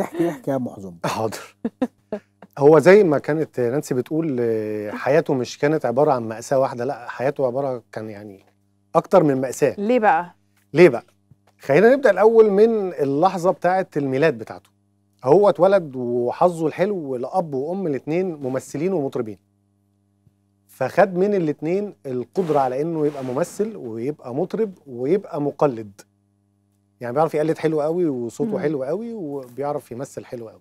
احكي احكي يا محزم حاضر هو زي ما كانت نانسي بتقول آه، حياته مش كانت عباره عن ماساه واحده لا حياته عباره كان يعني اكتر من ماساه ليه بقى ليه بقى خلينا نبدا الاول من اللحظه بتاعه الميلاد بتاعته هو اتولد وحظه الحلو لاب وام الاثنين ممثلين ومطربين فخد من الاثنين القدره على انه يبقى ممثل ويبقى مطرب ويبقى مقلد يعني بيعرف يقلد حلو قوي وصوته حلو قوي وبيعرف يمثل حلو قوي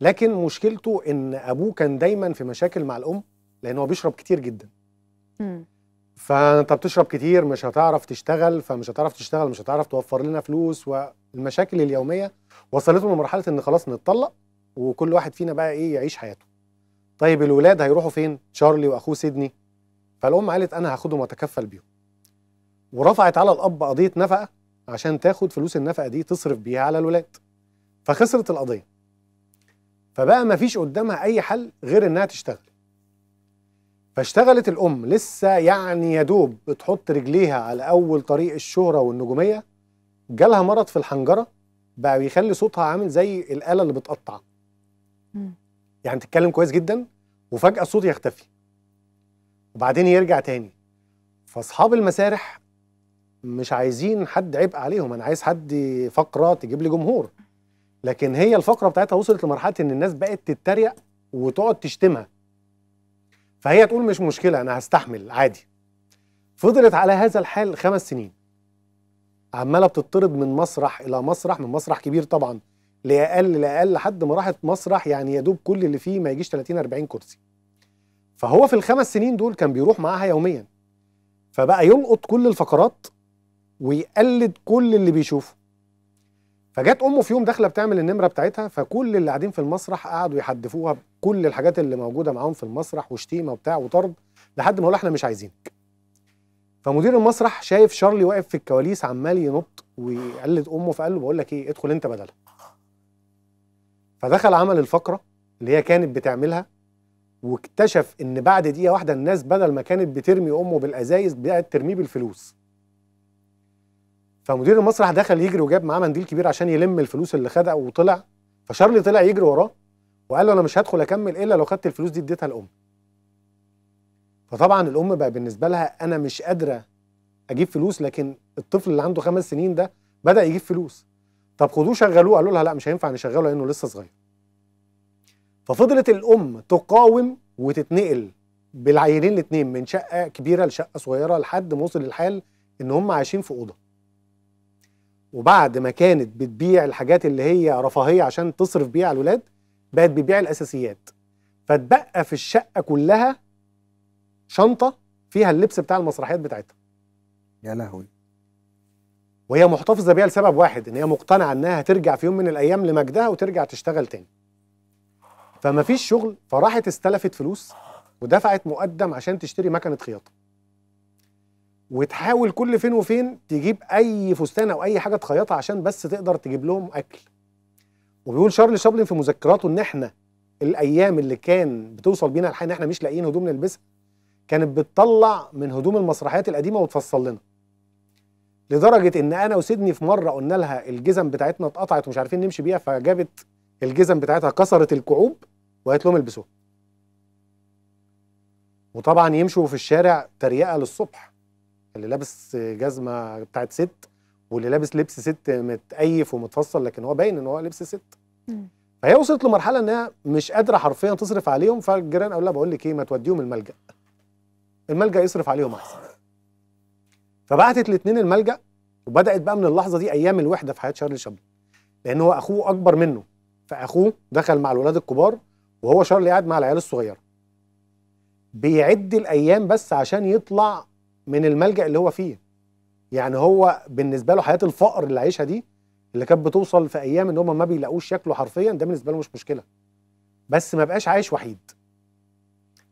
لكن مشكلته ان ابوه كان دايما في مشاكل مع الام لان هو بيشرب كتير جدا فانت بتشرب كتير مش هتعرف تشتغل فمش هتعرف تشتغل مش هتعرف توفر لنا فلوس والمشاكل اليوميه وصلته لمرحله ان خلاص نتطلق وكل واحد فينا بقى ايه يعيش حياته طيب الولاد هيروحوا فين تشارلي واخوه سيدني فالام قالت انا هاخدهم واتكفل بيهم ورفعت على الاب قضيه نفقه عشان تاخد فلوس النفقه دي تصرف بيها على الولاد فخسرت القضيه فبقى ما فيش قدامها اي حل غير انها تشتغل فاشتغلت الام لسه يعني يا دوب بتحط رجليها على اول طريق الشهره والنجوميه جالها مرض في الحنجره بقى بيخلي صوتها عامل زي الاله اللي بتقطع يعني تتكلم كويس جدا وفجاه الصوت يختفي وبعدين يرجع تاني فاصحاب المسارح مش عايزين حد عبء عليهم انا عايز حد فقره تجيب لي جمهور لكن هي الفقره بتاعتها وصلت لمرحله ان الناس بقت تتريق وتقعد تشتمها فهي تقول مش مشكله انا هستحمل عادي فضلت على هذا الحال خمس سنين عماله بتطرد من مسرح الى مسرح من مسرح كبير طبعا لاقل لاقل لحد ما راحت مسرح يعني يا دوب كل اللي فيه ما يجيش 30 40 كرسي فهو في الخمس سنين دول كان بيروح معاها يوميا فبقى يلقط كل الفقرات ويقلد كل اللي بيشوفه فجت امه في يوم داخله بتعمل النمره بتاعتها فكل اللي قاعدين في المسرح قعدوا يحدفوها بكل الحاجات اللي موجوده معاهم في المسرح وشتيمه وبتاع وطرد لحد ما قالوا احنا مش عايزينك فمدير المسرح شايف شارلي واقف في الكواليس عمال ينط ويقلد امه فقال له بقول لك ايه ادخل انت بدلها فدخل عمل الفقره اللي هي كانت بتعملها واكتشف ان بعد دقيقه واحده الناس بدل ما كانت بترمي امه بالازايز بقت ترميه بالفلوس فمدير المسرح دخل يجري وجاب معاه منديل كبير عشان يلم الفلوس اللي خدها وطلع فشارلي طلع يجري وراه وقال له انا مش هدخل اكمل الا لو خدت الفلوس دي اديتها لام فطبعا الام بقى بالنسبه لها انا مش قادره اجيب فلوس لكن الطفل اللي عنده خمس سنين ده بدا يجيب فلوس طب خدوه شغلوه قالوا لها لا مش هينفع نشغله لانه لسه صغير ففضلت الام تقاوم وتتنقل بالعيلين الاثنين من شقه كبيره لشقه صغيره لحد ما وصل الحال ان هم عايشين في اوضه وبعد ما كانت بتبيع الحاجات اللي هي رفاهيه عشان تصرف بيها على الولاد بقت بتبيع الاساسيات فاتبقى في الشقه كلها شنطه فيها اللبس بتاع المسرحيات بتاعتها يا لهوي وهي محتفظه بيها لسبب واحد ان هي مقتنعه انها هترجع في يوم من الايام لمجدها وترجع تشتغل تاني فما فيش شغل فراحت استلفت فلوس ودفعت مقدم عشان تشتري مكنه خياطه وتحاول كل فين وفين تجيب اي فستان او اي حاجه تخيطها عشان بس تقدر تجيب لهم اكل وبيقول شارل شابلن في مذكراته ان احنا الايام اللي كان بتوصل بينا الحال ان احنا مش لاقيين هدوم نلبسها كانت بتطلع من هدوم المسرحيات القديمه وتفصل لنا لدرجه ان انا وسيدني في مره قلنا لها الجزم بتاعتنا اتقطعت ومش عارفين نمشي بيها فجابت الجزم بتاعتها كسرت الكعوب وقالت لهم البسوها وطبعا يمشوا في الشارع تريقه للصبح اللي لابس جزمه بتاعت ست واللي لابس لبس ست متقيف ومتفصل لكن هو باين ان هو لبس ست فهي وصلت لمرحله انها مش قادره حرفيا تصرف عليهم فالجيران قالوا لها بقول لك ايه ما توديهم الملجا الملجا يصرف عليهم احسن فبعتت الاثنين الملجا وبدات بقى من اللحظه دي ايام الوحده في حياه شارلي شابلن لان هو اخوه اكبر منه فاخوه دخل مع الولاد الكبار وهو شارلي قاعد مع العيال الصغيره بيعد الايام بس عشان يطلع من الملجا اللي هو فيه يعني هو بالنسبه له حياه الفقر اللي عايشها دي اللي كانت بتوصل في ايام ان هم ما بيلاقوش شكله حرفيا ده بالنسبه له مش مشكله بس ما بقاش عايش وحيد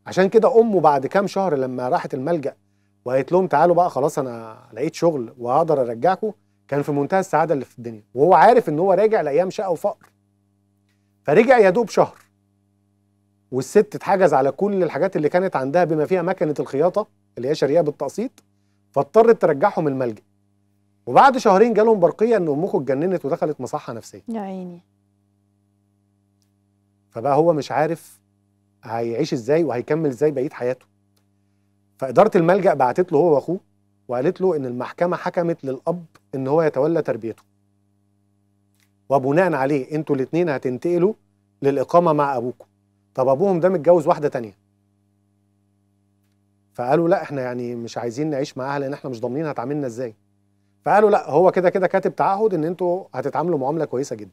عشان كده امه بعد كام شهر لما راحت الملجا وقالت لهم تعالوا بقى خلاص انا لقيت شغل وهقدر ارجعكم كان في منتهى السعاده اللي في الدنيا وهو عارف ان هو راجع لايام شقه وفقر فرجع يا دوب شهر والست اتحجز على كل الحاجات اللي كانت عندها بما فيها مكنه الخياطه اللي هي شريعه بالتقسيط فاضطرت ترجعهم الملجا وبعد شهرين جالهم برقيه ان امكم اتجننت ودخلت مصحه نفسيه يا عيني فبقى هو مش عارف هيعيش ازاي وهيكمل ازاي بقيه حياته فاداره الملجا بعتت له هو واخوه وقالت له ان المحكمه حكمت للاب ان هو يتولى تربيته وبناء عليه انتوا الاثنين هتنتقلوا للاقامه مع ابوكم طب ابوهم ده متجوز واحده تانية فقالوا لا احنا يعني مش عايزين نعيش معاها لان احنا مش ضامنين هتعاملنا ازاي فقالوا لا هو كده كده كاتب تعهد ان انتوا هتتعاملوا معامله كويسه جدا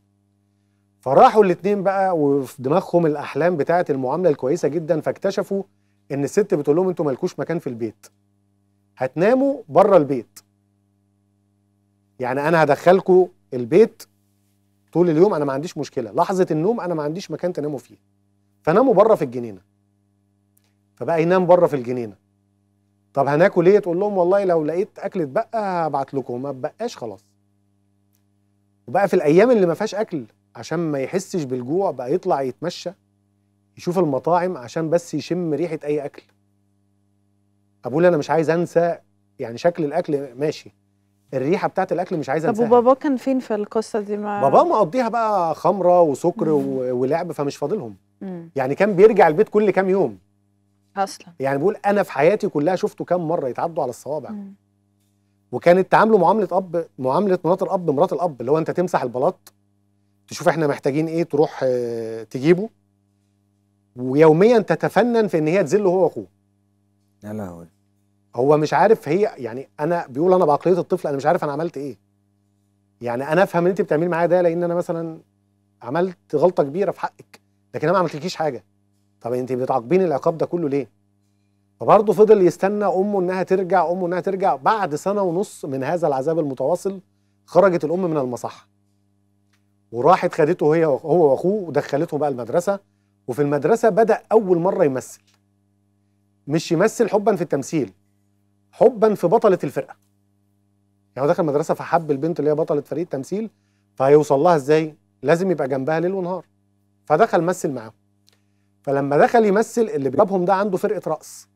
فراحوا الاثنين بقى وفي دماغهم الاحلام بتاعه المعامله الكويسه جدا فاكتشفوا ان الست بتقول لهم انتوا مالكوش مكان في البيت هتناموا بره البيت يعني انا هدخلكوا البيت طول اليوم انا ما عنديش مشكله لحظه النوم انا ما عنديش مكان تناموا فيه فناموا بره في الجنينه فبقى ينام بره في الجنينه طب هناكل ايه تقول لهم والله لو لقيت اكل اتبقى هبعت لكم ما بقاش خلاص وبقى في الايام اللي ما فيهاش اكل عشان ما يحسش بالجوع بقى يطلع يتمشى يشوف المطاعم عشان بس يشم ريحه اي اكل ابوه انا مش عايز انسى يعني شكل الاكل ماشي الريحه بتاعت الاكل مش عايز انساها طب وبابا كان فين في القصه دي مع بابا مقضيها بقى خمره وسكر ولعب فمش فاضلهم يعني كان بيرجع البيت كل كام يوم اصلا يعني بقول انا في حياتي كلها شفته كام مره يتعدوا على الصوابع مم. وكانت تعامله معامله اب معامله مرات الاب مرات الاب اللي هو انت تمسح البلاط تشوف احنا محتاجين ايه تروح آه، تجيبه ويوميا تتفنن في ان هي تذله هو واخوه يا لهوي هو مش عارف هي يعني انا بيقول انا بعقليه الطفل انا مش عارف انا عملت ايه يعني انا افهم ان انت بتعملي معايا ده لان انا مثلا عملت غلطه كبيره في حقك لكن انا ما عملتلكيش حاجه طب انت بتعاقبين العقاب ده كله ليه فبرضه فضل يستنى امه انها ترجع امه انها ترجع بعد سنه ونص من هذا العذاب المتواصل خرجت الام من المصحه وراحت خدته هي هو واخوه ودخلته بقى المدرسه وفي المدرسه بدا اول مره يمثل مش يمثل حبا في التمثيل حبا في بطله الفرقه يعني هو دخل المدرسه فحب البنت اللي هي بطله فريق التمثيل فهيوصل لها ازاي لازم يبقى جنبها ليل ونهار فدخل مثل معاهم فلما دخل يمثل اللي بيجابهم ده عنده فرقه رقص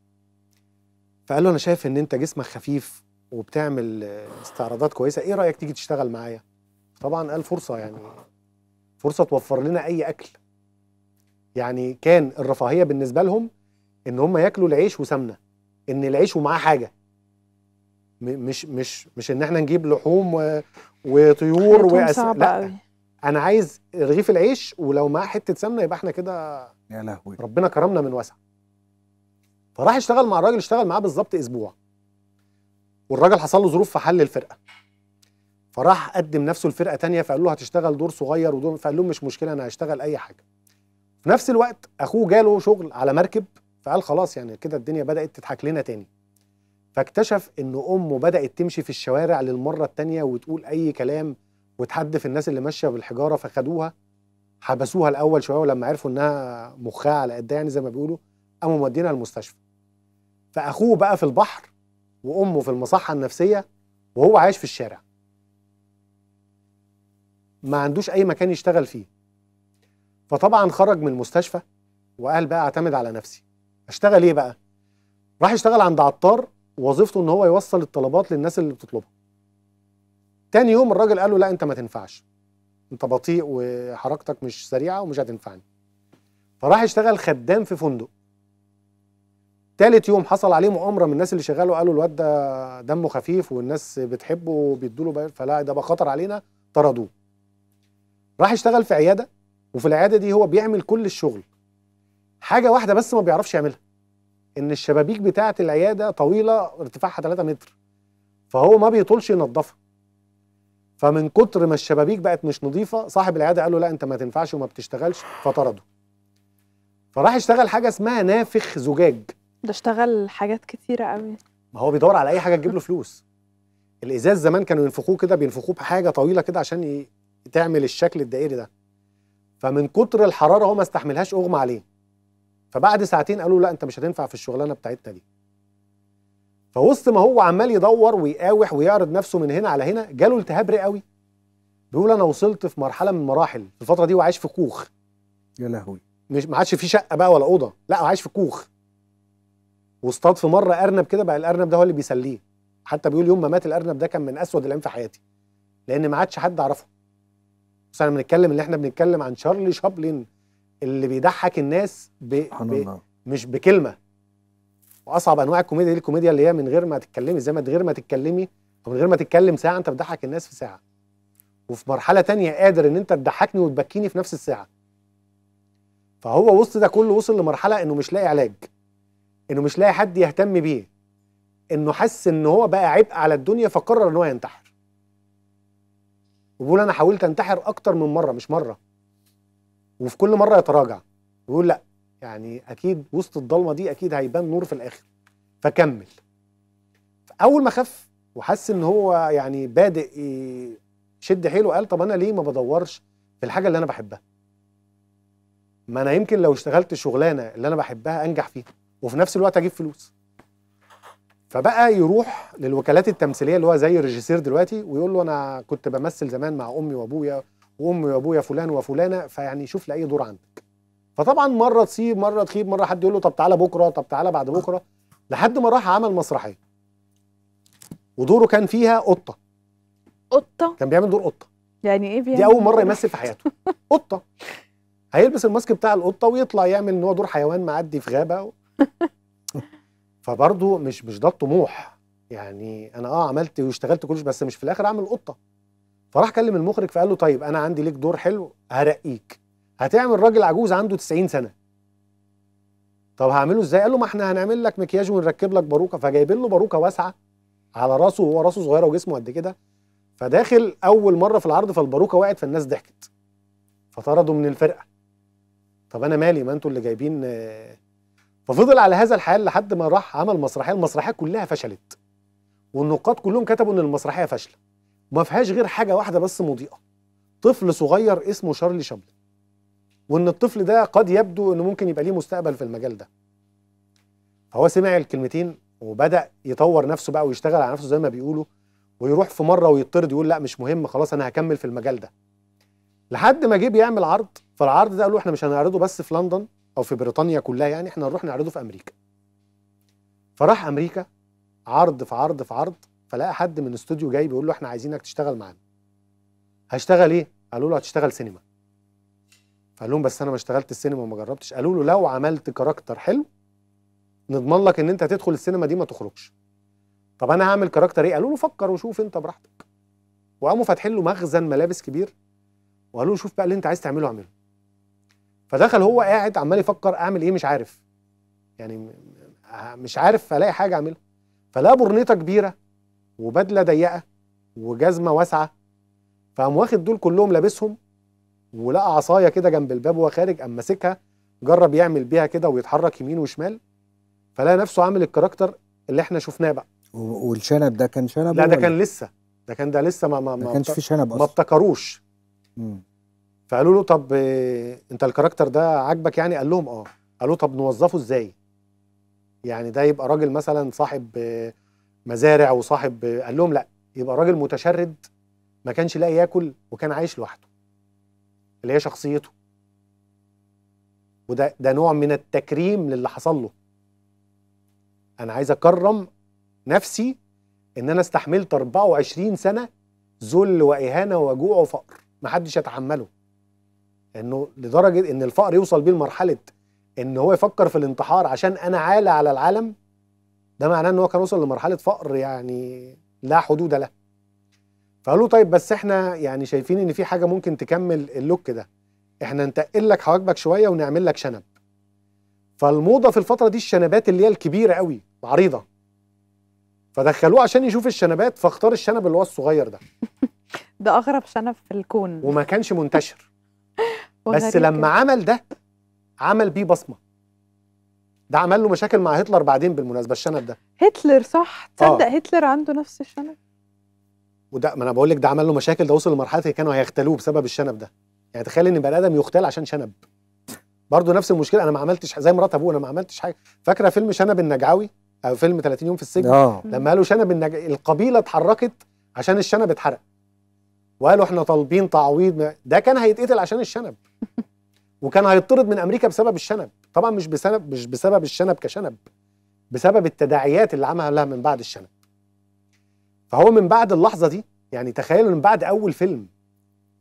فقال له انا شايف ان انت جسمك خفيف وبتعمل استعراضات كويسه ايه رايك تيجي تشتغل معايا طبعا قال فرصه يعني فرصه توفر لنا اي اكل يعني كان الرفاهيه بالنسبه لهم ان هم ياكلوا العيش وسمنه ان العيش ومعاه حاجه مش مش مش ان احنا نجيب لحوم وطيور وأس... لا قوي. انا عايز رغيف العيش ولو معاه حته سمنه يبقى احنا كده يا لهوي ربنا كرمنا من واسع فراح اشتغل مع الراجل اشتغل معاه بالظبط اسبوع والراجل حصل له ظروف في حل الفرقه فراح قدم نفسه لفرقه تانية فقال له هتشتغل دور صغير ودور فقال لهم مش مشكله انا هشتغل اي حاجه في نفس الوقت اخوه جاله شغل على مركب فقال خلاص يعني كده الدنيا بدات تضحك لنا تاني فاكتشف ان امه بدات تمشي في الشوارع للمره التانية وتقول اي كلام وتحدف الناس اللي ماشيه بالحجاره فخدوها حبسوها الاول شويه ولما عرفوا انها مخها على قدها يعني زي ما بيقولوا قاموا مودينها المستشفى فاخوه بقى في البحر وامه في المصحه النفسيه وهو عايش في الشارع ما عندوش اي مكان يشتغل فيه فطبعا خرج من المستشفى وقال بقى اعتمد على نفسي اشتغل ايه بقى راح يشتغل عند عطار وظيفته ان هو يوصل الطلبات للناس اللي بتطلبها تاني يوم الراجل قال له لا انت ما تنفعش انت بطيء وحركتك مش سريعه ومش هتنفعني فراح اشتغل خدام في فندق تالت يوم حصل عليه مؤامره من الناس اللي شغاله قالوا الواد ده دمه خفيف والناس بتحبه وبيدوا له فلا ده بقى خطر علينا طردوه راح اشتغل في عياده وفي العياده دي هو بيعمل كل الشغل حاجه واحده بس ما بيعرفش يعملها ان الشبابيك بتاعه العياده طويله ارتفاعها 3 متر فهو ما بيطولش ينظفها فمن كتر ما الشبابيك بقت مش نظيفه صاحب العياده قال له لا انت ما تنفعش وما بتشتغلش فطرده فراح اشتغل حاجه اسمها نافخ زجاج ده اشتغل حاجات كتيره قوي ما هو بيدور على اي حاجه تجيب له فلوس الازاز زمان كانوا ينفخوه كده بينفخوه بحاجه طويله كده عشان تعمل الشكل الدائري ده فمن كتر الحراره هو ما استحملهاش اغمى عليه فبعد ساعتين قالوا لا انت مش هتنفع في الشغلانه بتاعتنا دي فوسط ما هو عمال يدور ويقاوح ويعرض نفسه من هنا على هنا جاله التهاب رئوي بيقول انا وصلت في مرحله من المراحل في الفتره دي وعايش في كوخ يا لهوي مش ما عادش في شقه بقى ولا اوضه لا عايش في كوخ واصطاد في مره ارنب كده بقى الارنب ده هو اللي بيسليه حتى بيقول يوم ما مات الارنب ده كان من اسود الايام في حياتي لان ما عادش حد اعرفه بس احنا بنتكلم اللي احنا بنتكلم عن شارلي شابلن اللي بيضحك الناس ب... ب... مش بكلمه واصعب انواع الكوميديا دي الكوميديا اللي هي من غير ما تتكلمي زي ما غير ما تتكلمي او من غير ما تتكلم ساعه انت بتضحك الناس في ساعه وفي مرحله تانية قادر ان انت تضحكني وتبكيني في نفس الساعه فهو وسط ده كله وصل لمرحله انه مش لاقي علاج انه مش لاقي حد يهتم بيه انه حس ان هو بقى عبء على الدنيا فقرر ان هو ينتحر وبيقول انا حاولت انتحر اكتر من مره مش مره وفي كل مره يتراجع ويقول لا يعني اكيد وسط الضلمه دي اكيد هيبان نور في الاخر فكمل اول ما خف وحس ان هو يعني بادئ يشد حيله قال طب انا ليه ما بدورش في الحاجه اللي انا بحبها ما انا يمكن لو اشتغلت شغلانه اللي انا بحبها انجح فيها وفي نفس الوقت اجيب فلوس فبقى يروح للوكالات التمثيليه اللي هو زي الريجيسير دلوقتي ويقول له انا كنت بمثل زمان مع امي وابويا وامي وابويا فلان وفلانه فيعني شوف لي اي دور عندك فطبعا مره تصيب مره تخيب مره حد يقول له طب تعالى بكره طب تعالى بعد بكره لحد ما راح عمل مسرحيه ودوره كان فيها قطه قطه كان بيعمل دور قطه يعني ايه بيعمل دي اول مره يمثل في حياته قطه هيلبس الماسك بتاع القطه ويطلع يعمل ان هو دور حيوان معدي في غابه و... فبرضه مش مش ده الطموح يعني انا اه عملت واشتغلت كل بس مش في الاخر اعمل قطه فراح كلم المخرج فقال له طيب انا عندي ليك دور حلو هرقيك هتعمل راجل عجوز عنده 90 سنه طب هعمله ازاي قال له ما احنا هنعمل لك مكياج ونركب لك باروكه فجايبين له باروكه واسعه على راسه وهو راسه صغيره وجسمه قد كده فداخل اول مره في العرض فالباروكه وقعت فالناس ضحكت فطردوا من الفرقه طب انا مالي ما انتوا اللي جايبين آه. ففضل على هذا الحال لحد ما راح عمل مسرحيه المسرحيه كلها فشلت والنقاد كلهم كتبوا ان المسرحيه فاشله ما فيهاش غير حاجه واحده بس مضيئه طفل صغير اسمه شارلي شابلن وان الطفل ده قد يبدو انه ممكن يبقى ليه مستقبل في المجال ده فهو سمع الكلمتين وبدا يطور نفسه بقى ويشتغل على نفسه زي ما بيقولوا ويروح في مره ويطرد يقول لا مش مهم خلاص انا هكمل في المجال ده لحد ما جه بيعمل عرض فالعرض ده قالوا احنا مش هنعرضه بس في لندن او في بريطانيا كلها يعني احنا هنروح نعرضه في امريكا فراح امريكا عرض في عرض في عرض فلقى حد من استوديو جاي بيقول له احنا عايزينك تشتغل معانا هشتغل ايه قالوا له هتشتغل سينما فقال لهم بس انا ما اشتغلت السينما وما جربتش قالوا له لو عملت كاركتر حلو نضمن لك ان انت هتدخل السينما دي ما تخرجش طب انا هعمل كاركتر ايه قالوا له فكر وشوف انت براحتك وقاموا فاتحين له مخزن ملابس كبير وقالوا له شوف بقى اللي انت عايز تعمله اعمله فدخل هو قاعد عمال يفكر اعمل ايه مش عارف يعني مش عارف الاقي حاجه اعملها فلا برنيطه كبيره وبدله ضيقه وجزمه واسعه فقام واخد دول كلهم لابسهم ولقى عصايه كده جنب الباب وهو خارج قام ماسكها جرب يعمل بيها كده ويتحرك يمين وشمال فلقى نفسه عامل الكاركتر اللي احنا شفناه بقى والشنب ده كان شنب لا ده كان لسه ده كان ده لسه ما ما ما كانش في شنب اصلا ما ابتكروش فقالوا له طب انت الكاركتر ده عاجبك يعني قال لهم اه قالوا طب نوظفه ازاي يعني ده يبقى راجل مثلا صاحب مزارع وصاحب قال لهم لا يبقى راجل متشرد ما كانش لاقي ياكل وكان عايش لوحده اللي هي شخصيته وده ده نوع من التكريم للي حصل له انا عايز اكرم نفسي ان انا استحملت 24 سنه ذل واهانه وجوع وفقر محدش يتحمله انه لدرجه ان الفقر يوصل بيه لمرحله ان هو يفكر في الانتحار عشان انا عالى على العالم ده معناه ان هو كان وصل لمرحله فقر يعني لا حدود له فقالوا طيب بس احنا يعني شايفين ان في حاجه ممكن تكمل اللوك ده احنا نتقل لك حواجبك شويه ونعمل لك شنب فالموضه في الفتره دي الشنبات اللي هي الكبيره قوي العريضه فدخلوه عشان يشوف الشنبات فاختار الشنب اللي هو الصغير ده ده اغرب شنب في الكون وما كانش منتشر بس لما عمل ده عمل بيه بصمه ده عمل له مشاكل مع هتلر بعدين بالمناسبه الشنب ده هتلر صح تصدق آه. هتلر عنده نفس الشنب وده ما انا بقول لك ده عمل له مشاكل ده وصل لمرحله كانوا هيغتالوه بسبب الشنب ده يعني تخيل ان بني ادم يغتال عشان شنب برضه نفس المشكله انا ما عملتش زي مرات ابوه انا ما عملتش حاجه فاكره فيلم شنب النجعوي او فيلم 30 يوم في السجن آه. لما قالوا شنب النج... القبيله اتحركت عشان الشنب اتحرق وقالوا احنا طالبين تعويض ده كان هيتقتل عشان الشنب وكان هيطرد من امريكا بسبب الشنب طبعا مش بسبب مش بسبب الشنب كشنب بسبب التداعيات اللي عملها من بعد الشنب فهو من بعد اللحظه دي يعني تخيل من بعد اول فيلم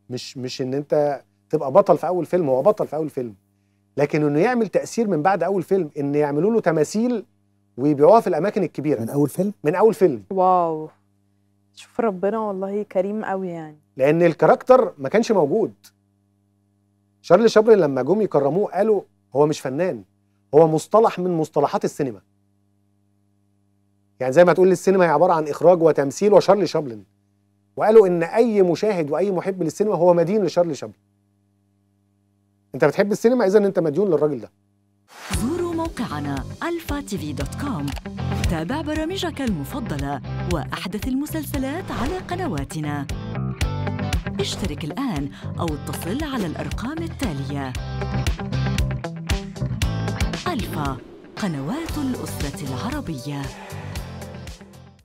مش مش ان انت تبقى بطل في اول فيلم هو بطل في اول فيلم لكن انه يعمل تاثير من بعد اول فيلم ان يعملوا له تماثيل ويبيعوها في الاماكن الكبيره من اول فيلم من اول فيلم واو شوف ربنا والله كريم قوي يعني لان الكاركتر ما كانش موجود شارلي شابلن لما جم يكرموه قالوا هو مش فنان هو مصطلح من مصطلحات السينما يعني زي ما تقول السينما هي عباره عن اخراج وتمثيل وشارلي شابلن وقالوا ان اي مشاهد واي محب للسينما هو مدين لشارلي شابلن انت بتحب السينما اذا انت مديون للراجل ده زوروا موقعنا الفا تي في دوت كوم تابع برامجك المفضله واحدث المسلسلات على قنواتنا اشترك الان او اتصل على الارقام التاليه الفا قنوات الاسره العربيه